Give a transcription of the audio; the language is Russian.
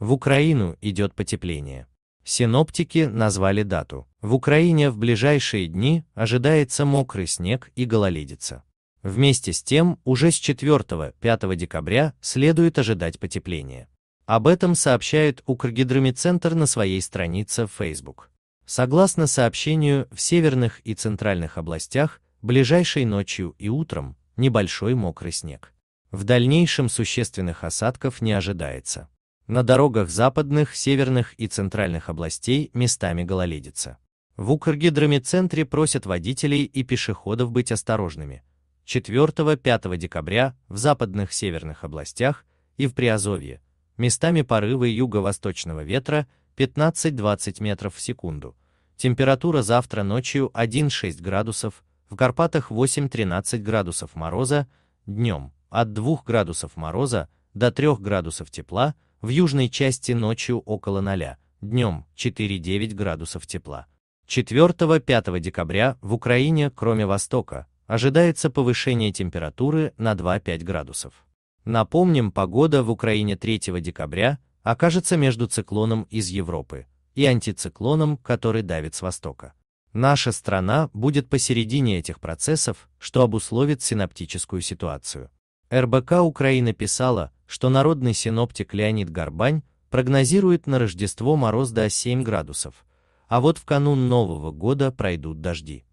В Украину идет потепление. Синоптики назвали дату. В Украине в ближайшие дни ожидается мокрый снег и гололедица. Вместе с тем, уже с 4-5 декабря следует ожидать потепления. Об этом сообщает Укргидромедцентр на своей странице в Facebook. Согласно сообщению, в северных и центральных областях ближайшей ночью и утром небольшой мокрый снег. В дальнейшем существенных осадков не ожидается. На дорогах западных, северных и центральных областей местами гололедица. В Укргидромедцентре просят водителей и пешеходов быть осторожными. 4-5 декабря в западных северных областях и в Приазовье местами порывы юго-восточного ветра 15-20 метров в секунду. Температура завтра ночью 1-6 градусов, в Карпатах 8-13 градусов мороза, днем от 2 градусов мороза до 3 градусов тепла, в южной части ночью около 0, днем 4-9 градусов тепла. 4-5 декабря в Украине, кроме Востока, ожидается повышение температуры на 2-5 градусов. Напомним, погода в Украине 3 декабря окажется между циклоном из Европы и антициклоном, который давит с востока. Наша страна будет посередине этих процессов, что обусловит синаптическую ситуацию. РБК Украина писала, что народный синоптик Леонид Горбань прогнозирует на Рождество мороз до 7 градусов, а вот в канун Нового года пройдут дожди.